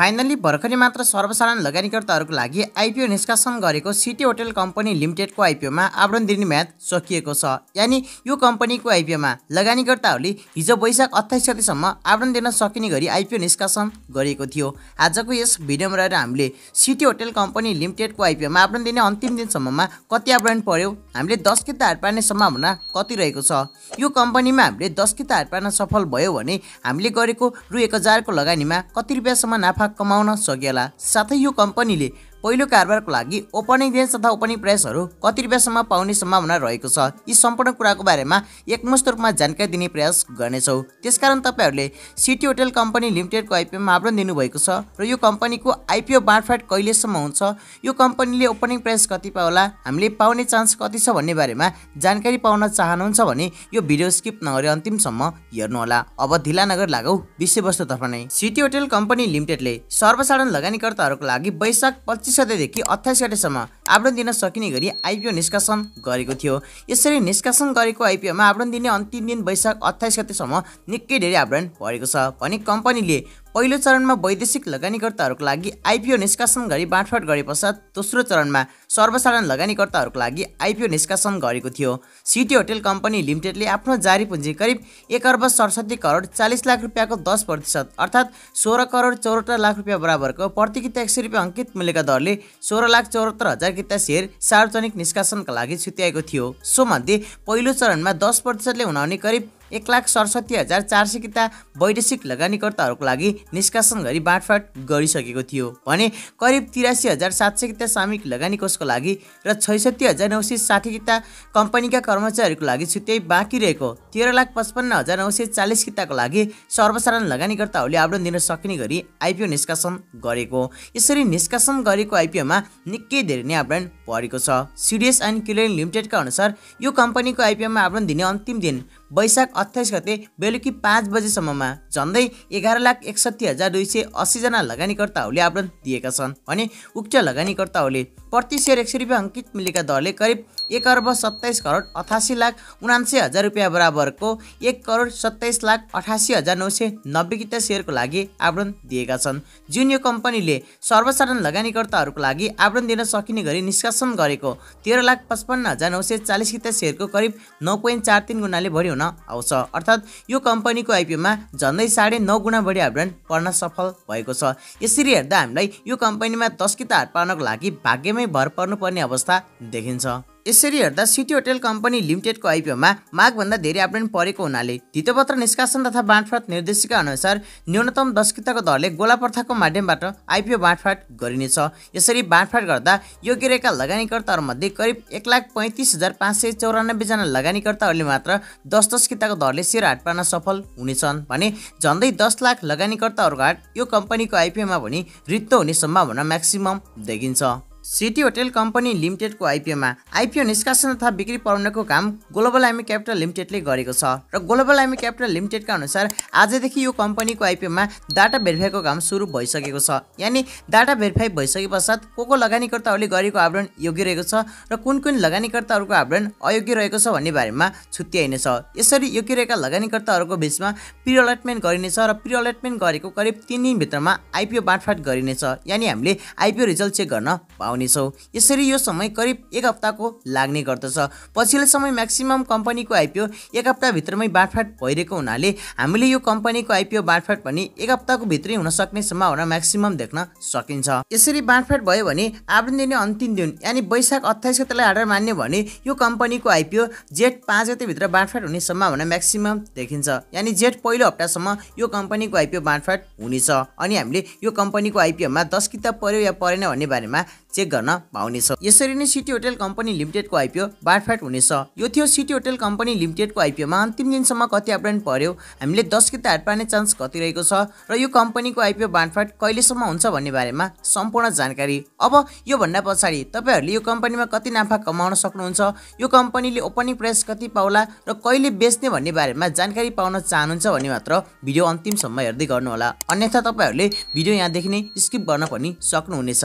finally भर्खरै मात्र सर्वसाधारण लगानीकर्ताहरूको लागि आइपिओ निष्कासन गरेको सिटी होटेल कम्पनी लिमिटेडको आइपिओमा आवरण दिने म्याद सकिएको छ यानि यो कम्पनीको आइपिओमा लगानीकर्ताहरूले हिजो वैशाख अठाइस गतिसम्म आवरण दिन सकिने गरी आइपिओ निष्कासन गरिएको थियो आजको यस भिडियोमा रहेर हामीले सिटी होटेल कम्पनी लिमिटेडको आइपिओमा आवरण दिने अन्तिम दिनसम्ममा कति आवरण पर्यो हामीले दस किता हार पार्ने सम्भावना कति रहेको छ यो कम्पनीमा हामीले दस किता हार पार्न सफल भयो भने हामीले गरेको रु एक हजारको लगानीमा कति रुपियाँसम्म नाफा कमाउन सकेला साथै यो कम्पनीले पहिलो कारोबारको लागि ओपनिङ रेन्ज तथा ओपनिङ प्राइसहरू कति रुपियाँसम्म पाउने सम्भावना रहेको छ यी सम्पूर्ण कुराको बारेमा एकमुष्ट रूपमा जानकारी दिने प्रयास गर्नेछौँ त्यसकारण तपाईँहरूले सिटी होटेल कम्पनी लिमिटेडको आइपिओमा आवरण दिनुभएको छ र यो कम्पनीको आइपिओ बाँडफाँड कहिलेसम्म हुन्छ यो कम्पनीले ओपनिङ प्राइस कति पाउला हामीले पाउने चान्स कति छ भन्ने बारेमा जानकारी पाउन चाहनुहुन्छ भने यो भिडियो स्किप नगरी अन्तिमसम्म हेर्नुहोला अब ढिला नगर लागौ विषयवस्तुतर्फ नै सिटी होटेल कम्पनी लिमिटेडले सर्वसाधारण लगानीकर्ताहरूको लागि वैशाख पच्चिस अस्ति सधैँदेखि अठाइस गतेसम्म आवरण दिन सकिने गरी आइपिओ निष्कासन गरेको थियो यसरी निष्कासन गरेको आइपिओमा आवरण दिने अन्तिम दिन वैशाख अठाइस गतेसम्म निकै धेरै आवरण परेको छ भने कम्पनीले पहिलो चरणमा वैदेशिक लगानीकर्ताहरूको लागि आइपिओ निष्कासन गरी बाँडफाँड गरे पश्चात दोस्रो चरणमा सर्वसाधारण लगानीकर्ताहरूको लागि आइपिओ निष्कासन गरेको थियो सिटी होटेल कम्पनी लिमिटेडले आफ्नो जारी पुँजी करिब एक अर्ब सडसठी करोड चालिस लाख रुपियाँको दस प्रतिशत अर्थात् सोह्र करोड चौरात्तर लाख रुपियाँ बराबरको प्रति किता एक सय रुपियाँ अङ्कित मूल्यका दरले सोह्र लाख चौरात्तर हजार किता सेयर सार्वजनिक निष्कासनका लागि छुट्याएको थियो सोमध्ये पहिलो चरणमा दस प्रतिशतले हुनाउने करिब एक लाख सडसठी हजार चार सय किता वैदेशिक लगानीकर्ताहरूको लागि निष्कासन गरी बाँडफाँड गरिसकेको थियो भने करिब तिरासी हजार सात सय किता सामूहिक लगानी कोषको लागि र छैसठी हजार नौ सय साठी किता कम्पनीका कर्मचारीहरूको लागि छुट्टै बाँकी रहेको तेह्र लाख पचपन्न हजार नौ सय चालिस किताको लागि सर्वसाधारण लगानीकर्ताहरूले आवेदन दिन सक्ने गरी आइपिओ निष्कासन गरेको यसरी निष्कासन गरेको आइपिओमा निकै धेरै नै आवेदन परेको छ सिडिएस एन्ड क्लियरिङ लिमिटेडका अनुसार यो कम्पनीको आइपिओमा आवेदन दिने अन्तिम दिन वैशाख अठाइस गते बेलुकी पाँच बजेसम्ममा झन्डै एघार लाख एकसट्ठी हजार दुई सय अस्सीजना लगानीकर्ताहरूले आवेदन दिएका छन् भने उक्त लगानीकर्ताहरूले प्रति सेयर एक सय रुपियाँ अङ्कित मिलेका दरले करिब एक अर्ब सत्ताइस करोड अठासी लाख उनासी हजार रुपियाँ बराबरको एक करोड सत्ताइस लाख अठासी हजार नौ सय नब्बे किता सेयरको लागि आवरण दिएका छन् जुन यो कम्पनीले सर्वसाधारण लगानीकर्ताहरूको लागि आवरण दिन सकिने गरी निष्कासन गरेको तेह्र लाख पचपन्न हजार नौ सय चालिस किता सेयरको करिब नौ पोइन्ट चार तिन गुणाले बढी हुन आउँछ अर्थात् यो कम्पनीको आइपिओमा झन्डै साढे नौ गुणा बढी आवरण पर्न सफल भएको छ यसरी हेर्दा हामीलाई यो कम्पनीमा दस किताहरू पार्नको लागि भाग्यमै एकदमै भर पर्नुपर्ने अवस्था देखिन्छ यसरी हेर्दा सिटी होटेल कम्पनी लिमिटेडको आइपिओमा मागभन्दा धेरै आवेदन परेको हुनाले धितोपत्र निष्कासन तथा बाँडफाँट निर्देशिका अनुसार न्यूनतम दस किताको दरले गोला प्रथाको माध्यमबाट आइपिओ बाँडफाँट गरिनेछ यसरी बाँडफाँट गर्दा योग्य रहेका लगानीकर्ताहरूमध्ये करिब एक लाख पैँतिस हजार पाँच सय चौरानब्बेजना लगानीकर्ताहरूले मात्र दस दस किताको दरले सेयर हाट पार्न सफल हुनेछन् भने झन्डै दस लाख लगानीकर्ताहरूको हाट यो कम्पनीको आइपिओमा भने रित्तो हुने सम्भावना म्याक्सिमम देखिन्छ सिटी होटेल कम्पनी लिमिटेडको आइपिओमा आइपिओ निष्कासन तथा बिक्री पराउनको काम ग्लोबल आइमी क्यापिटल लिमिटेडले गरेको छ र ग्लोबल आइमी क्यापिटल लिमिटेडका अनुसार आजदेखि यो कम्पनीको आइपिओमा डाटा भेरिफाईको काम सुरु भइसकेको छ यानि डाटा भेरिफाई भइसके पश्चात को को लगानीकर्ताहरूले गरेको आवरण योग्य रहेको छ र कुन कुन लगानीकर्ताहरूको आवरण अयोग्य रहेको छ भन्ने बारेमा छुट्याइनेछ यसरी योग्य रहेका लगानीकर्ताहरूको बिचमा प्रि अलटमेन्ट गरिनेछ र प्रि अलटमेन्ट गरेको करिब तिन दिनभित्रमा आइपिओ बाँडफाँट गरिनेछ यानि हामीले आइपिओ रिजल्ट चेक गर्न आउनेछौँ यसरी यो समय करिब एक हप्ताको लाग्ने गर्दछ पछिल्लो समय म्याक्सिमम् कम्पनीको आइपिओ एक हप्ताभित्रमै बाँडफाँट भइरहेको हुनाले हामीले यो कम्पनीको आइपिओ बाँडफाँड पनि एक हप्ताको भित्रै हुन सक्ने सम्भावना म्याक्सिमम् देख्न सकिन्छ यसरी बाँडफाँड भयो भने आवेदन दिने अन्तिम दिन यानि वैशाख अठाइस गतिलाई आर्डर मान्यो भने यो कम्पनीको आइपिओ जेठ पाँच गतिभित्र बाँडफाँट हुने सम्भावना म्याक्सिमम् देखिन्छ यानि जेठ पहिलो हप्तासम्म यो कम्पनीको आइपिओ बाँडफाँड हुनेछ अनि हामीले यो कम्पनीको आइपिओमा दस किताब पर्यो या परेन भन्ने बारेमा चेक गर्न पाउनेछ यसरी नै सिटी होटेल कम्पनी लिमिटेडको आइपिओ बाँडफाट हुनेछ यो थियो सिटी होटेल कम्पनी लिमिटेडको आइपिओमा अन्तिम दिनसम्म कति अपडेन्ट पर्यो हामीले दस गते हाट पार्ने चान्स कति रहेको छ र यो कम्पनीको आइपिओ बाँडफाट कहिलेसम्म हुन्छ भन्ने बारेमा सम्पूर्ण जानकारी अब योभन्दा पछाडि तपाईँहरूले यो कम्पनीमा कति नाफा कमाउन सक्नुहुन्छ यो कम्पनीले ओपनिङ प्राइस कति पाउला र कहिले बेच्ने भन्ने बारेमा जानकारी पाउन चाहनुहुन्छ भने मात्र भिडियो अन्तिमसम्म हेर्दै गर्नुहोला अन्यथा तपाईँहरूले भिडियो यहाँदेखि नै स्किप गर्न पनि सक्नुहुनेछ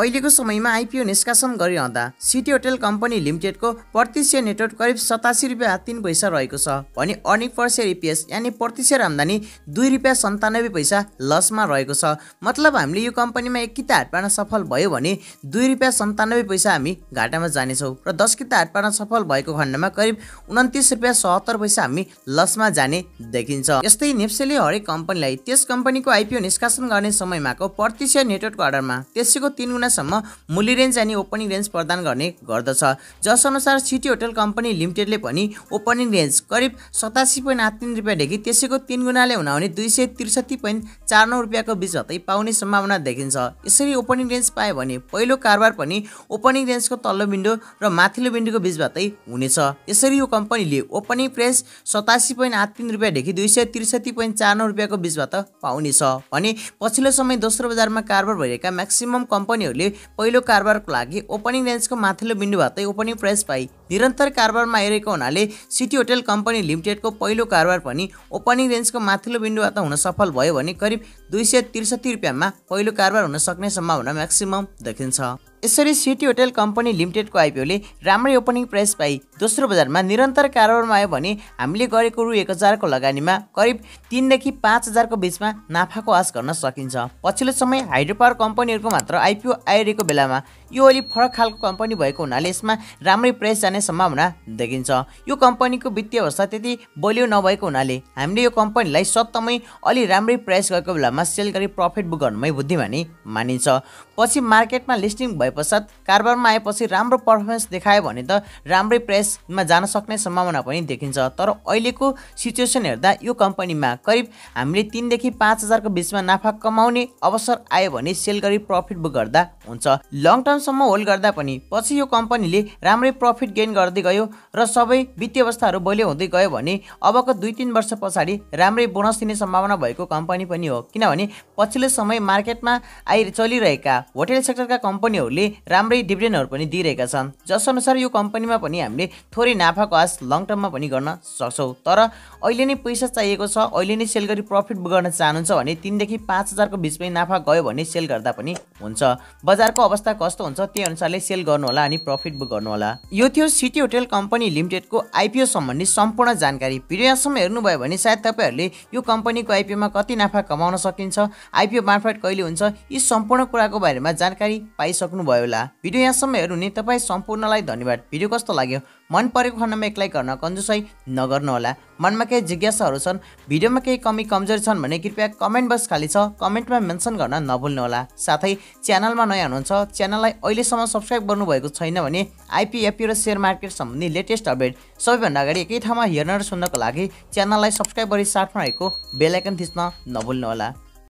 अहिलेको समयमा आइपिओ निष्कासन गरिरहँदा सिटी होटेल कम्पनी लिमिटेडको प्रति सेयर नेटवर्क करिब सतासी रुपियाँ तिन पैसा रहेको छ भने अर्निङ पर सेयर इपिएस यानि प्रति आम्दानी दुई रुपियाँ सन्तानब्बे पैसा लसमा रहेको छ मतलब हामीले यो कम्पनीमा एक किता हाट पार्न सफल भयो भने दुई रुपियाँ सन्तानब्बे पैसा हामी घाटामा जानेछौँ र दस किता हाट पार्न सफल भएको खण्डमा करिब उन्तिस रुपियाँ सहत्तर पैसा हामी लसमा जाने देखिन्छ यस्तै नेप्सेले हरेक कम्पनीलाई त्यस कम्पनीको आइपिओ निष्कासन गर्ने समयमाको प्रति सेयर नेटवर्कको अर्डरमा त्यसैको तिन गुणासम्म मूल्य रेन्ज अनि ओपनिङ रेन्ज प्रदान गर्ने गर्दछ जसअनुसार सिटी होटल कम्पनी लिमिटेडले पनि ओपनिङ रेन्ज करिब सतासी पोइन्ट आठ तिन रुपियाँदेखि त्यसैको तिन गुणाले हुन भने दुई सय त्रिसठी पोइन्ट चार नौ रुपियाँको बिच हतै पाउने सम्भावना देखिन्छ यसरी ओपनिङ रेन्ज पायो भने पहिलो कारोबार पनि ओपनिङ रेन्जको तल्लो विन्डो र माथिल्लो विन्डोको बिचबाटै हुनेछ यसरी यो कम्पनीले ओपनिङ प्रेस सतासी पोइन्ट आठ तिन रुपियाँदेखि दुई सय त्रिसठी पोइन्ट चार नौ रुपियाँको बिचबाट पाउनेछ भने पछिल्लो समय दोस्रो बजारमा कारोबार भइरहेका म्याक्सिमम कम्पनीहरू तपाईँहरूले पहिलो कारोबारको लागि ओपनिङ रेन्जको माथिल्लो बिन्दुबाट ओपनिङ प्राइस पाइ निरन्तर कारोबारमा आइरहेको हुनाले सिटी होटेल कम्पनी लिमिटेडको पहिलो कारोबार पनि ओपनिङ रेन्जको माथिल्लो बिन्दुबाट हुन सफल भयो भने करिब दुई सय त्रिसठी रुपियाँमा पहिलो कारोबार हुन सक्ने सम्भावना म्याक्सिमम देखिन्छ यसरी सिटी होटेल कम्पनी लिमिटेडको आइपिओले राम्रै ओपनिङ प्राइस पाइ दोस्रो बजारमा निरन्तर कारोबारमा आयो भने हामीले गरेको रु एक हजारको लगानीमा करिब तिनदेखि पाँच हजारको बिचमा नाफाको आश गर्न सकिन्छ पछिल्लो समय हाइड्रो पावर कम्पनीहरूको मात्र आइपिओ आइरहेको बेलामा यो अलि फरक खालको कम्पनी भएको हुनाले यसमा राम्रै प्राइस जाने सम्भावना देखिन्छ यो कम्पनीको वित्तीय अवस्था त्यति बलियो नभएको हुनाले हामीले यो कम्पनीलाई सत्तमै अलि राम्रै प्राइस गएको बेलामा सेल गरी प्रफिट बुक गर्नुमै बुद्धिमानी मानिन्छ पछि मार्केटमा लिस्टिङ भए पश्चात कारोबारमा आएपछि राम्रो पर्फर्मेन्स देखायो भने त राम्रै प्राइसमा जान सक्ने सम्भावना पनि देखिन्छ तर अहिलेको सिचुएसन हेर्दा यो कम्पनीमा करिब हामीले तिनदेखि पाँच हजारको बिचमा नाफा कमाउने अवसर आयो भने सेल गरी प्रफिट बुक गर्दा हुन्छ लङ टर्म अहिलेसम्म होल्ड गर्दा पनि पछि यो कम्पनीले राम्रै प्रफिट गेन गर्दै गयो र सबै वित्तीय अवस्थाहरू बलियो हुँदै गयो भने अबको दुई तिन वर्ष पछाडि राम्रै बोनस दिने सम्भावना भएको कम्पनी पनि हो किनभने पछिल्लो समय मार्केटमा आइ चलिरहेका होटेल सेक्टरका कम्पनीहरूले राम्रै डिभिडेन्डहरू पनि दिइरहेका छन् जसअनुसार यो कम्पनीमा पनि हामीले थोरै नाफाको आश लङ टर्ममा पनि गर्न सक्छौँ तर अहिले नै पैसा चाहिएको छ अहिले नै सेल गरी प्रफिट गर्न चाहनुहुन्छ भने तिनदेखि पाँच हजारको बिचमै नाफा गयो भने सेल गर्दा पनि हुन्छ बजारको अवस्था कस्तो हुन्छ त्यही अनुसारले सेल गर्नु होला अनि प्रफिट बुक होला यो थियो सिटी होटेल कम्पनी लिमिटेडको आइपिओ सम्बन्धी सम्पूर्ण जानकारी भिडियो यहाँसम्म हेर्नुभयो भने सायद तपाईँहरूले यो कम्पनीको आइपिओमा कति नाफा कमाउन सकिन्छ आइपिओ मार्फत कहिले हुन्छ यी सम्पूर्ण कुराको बारेमा जानकारी पाइसक्नुभयो होला भिडियो यहाँसम्म नि तपाईँ सम्पूर्णलाई धन्यवाद भिडियो कस्तो लाग्यो मन परेको खण्डमा लाइक गर्न नगर्नु नगर्नुहोला मनमा केही जिज्ञासाहरू छन् भिडियोमा केही कमी कमजोरी छन् भने कृपया कमेन्ट बक्स खाली छ कमेन्टमा मेन्सन गर्न नभुल्नुहोला साथै च्यानलमा नयाँ हुनुहुन्छ च्यानललाई अहिलेसम्म सब्सक्राइब गर्नुभएको छैन भने आइपिएफपी र सेयर मार्केट सम्बन्धी लेटेस्ट अपडेट सबैभन्दा अगाडि एकै ठाउँमा हेर्न र सुन्नको लागि च्यानललाई सब्सक्राइब गरी साथमा रहेको बेलायकन थिच्न नभुल्नुहोला